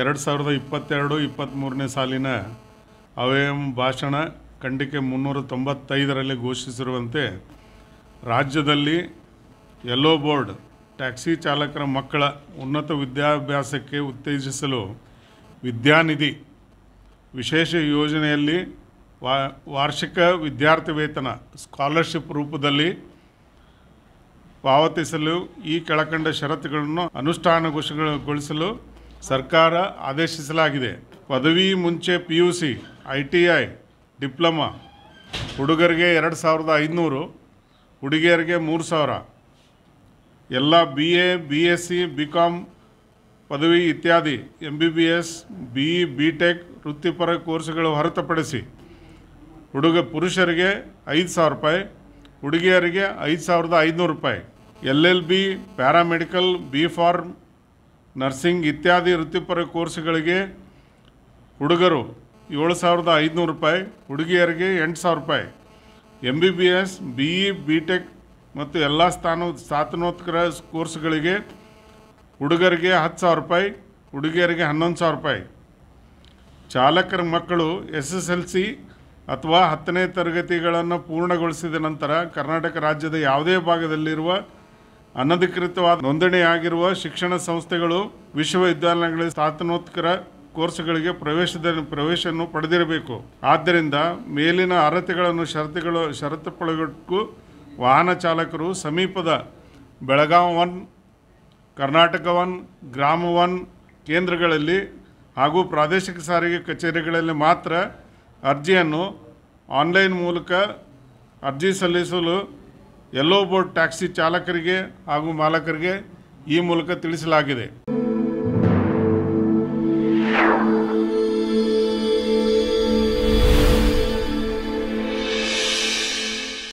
ಎರಡು ಸಾವಿರದ ಇಪ್ಪತ್ತೆರಡು ಇಪ್ಪತ್ತ್ಮೂರನೇ ಸಾಲಿನ ಅವಯಂ ಭಾಷಣ ಖಂಡಿಕೆ ಮುನ್ನೂರ ತೊಂಬತ್ತೈದರಲ್ಲಿ ಘೋಷಿಸಿರುವಂತೆ ರಾಜ್ಯದಲ್ಲಿ ಯೆಲ್ಲೋ ಬೋರ್ಡ್ ಟ್ಯಾಕ್ಸಿ ಚಾಲಕರ ಮಕ್ಕಳ ಉನ್ನತ ವಿದ್ಯಾಭ್ಯಾಸಕ್ಕೆ ಉತ್ತೇಜಿಸಲು ವಿದ್ಯಾನಿಧಿ ವಿಶೇಷ ಯೋಜನೆಯಲ್ಲಿ ವಾರ್ಷಿಕ ವಿದ್ಯಾರ್ಥಿ ವೇತನ ಸ್ಕಾಲರ್ಶಿಪ್ ರೂಪದಲ್ಲಿ ಪಾವತಿಸಲು ಈ ಕೆಳಕಂಡ ಷರತ್ತುಗಳನ್ನು ಅನುಷ್ಠಾನಗೊಳಿಸಲು ಸರ್ಕಾರ ಆದೇಶಿಸಲಾಗಿದೆ ಪದವಿ ಮುಂಚೆ P U C I T I diploma ಹುಡುಗರಿಗೆ ಎರಡು ಸಾವಿರದ ಐನೂರು ಹುಡುಗಿಯರಿಗೆ ಮೂರು ಸಾವಿರ ಎಲ್ಲ B A B S C B com ಪದವಿ ಇತ್ಯಾದಿ M B B S B E B tech ವೃತ್ತಿಪರ ಕೋರ್ಸ್ಗಳು ಹೊರತುಪಡಿಸಿ ಹುಡುಗ ಪುರುಷರಿಗೆ ಐದು ಸಾವಿರ ರೂಪಾಯಿ ಹುಡುಗಿಯರಿಗೆ ಐದು ಸಾವಿರದ ಐದುನೂರು ರೂಪಾಯಿ L L B paramedical B pharm nursing ಇತ್ಯಾದಿ ವೃತ್ತಿಪರ ಕೋರ್ಸ್ಗಳಿಗೆ ಹುಡುಗರು ಏಳು ಸಾವಿರದ ಐದುನೂರು ರೂಪಾಯಿ ಹುಡುಗಿಯರಿಗೆ ಎಂಟು ಸಾವಿರ ರೂಪಾಯಿ M B B S B E B tech ಮತ್ತು ಎಲ್ಲ ಸ್ಥಾನ ಸ್ನಾತನೋತ್ತರ ಕೋರ್ಸ್ಗಳಿಗೆ ಹುಡುಗರಿಗೆ ಹತ್ತು ಸಾವಿರ ರೂಪಾಯಿ ಹುಡುಗಿಯರಿಗೆ ಹನ್ನೊಂದು ಸಾವಿರ ರೂಪಾಯಿ ಚಾಲಕರ ಮಕ್ಕಳು ಎಸ್ ಎಸ್ ಎಲ್ ಸಿ ಅಥವಾ ಹತ್ತನೇ ತರಗತಿಗಳನ್ನು ಪೂರ್ಣಗೊಳಿಸಿದ ನಂತರ ಕರ್ನಾಟಕ ರಾಜ್ಯದ ಯಾವುದೇ ಭಾಗದಲ್ಲಿರುವ ಅನಧಿಕೃತವಾದ ನೋಂದಣಿಯಾಗಿರುವ ಶಿಕ್ಷಣ ಸಂಸ್ಥೆಗಳು ವಿಶ್ವವಿದ್ಯಾಲಯಗಳ ಸ್ನಾತನೋತ್ತರ ಕೋರ್ಸ್ಗಳಿಗೆ ಪ್ರವೇಶದ ಪ್ರವೇಶವನ್ನು ಪಡೆದಿರಬೇಕು ಆದ್ದರಿಂದ ಮೇಲಿನ ಅರ್ಹತೆಗಳನ್ನು ಷರತ್ತುಗಳು ಷರತ್ತು ಷರತ್ತುಪಡಬೇಕು ವಾಹನ ಚಾಲಕರು ಸಮೀಪದ ಬೆಳಗಾಂ ಒನ್ ಕರ್ನಾಟಕ ಒನ್ ಗ್ರಾಮ ಒನ್ ಕೇಂದ್ರಗಳಲ್ಲಿ ಹಾಗೂ ಪ್ರಾದೇಶಿಕ ಸಾರಿಗೆ ಕಚೇರಿಗಳಲ್ಲಿ ಮಾತ್ರ ಅರ್ಜಿಯನ್ನು ಆನ್ಲೈನ್ ಮೂಲಕ ಅರ್ಜಿ ಸಲ್ಲಿಸಲು ಎಲ್ಲೋ ಬೋರ್ಡ್ ಟ್ಯಾಕ್ಸಿ ಚಾಲಕರಿಗೆ ಹಾಗೂ ಮಾಲಕರಿಗೆ ಈ ಮೂಲಕ ತಿಳಿಸಲಾಗಿದೆ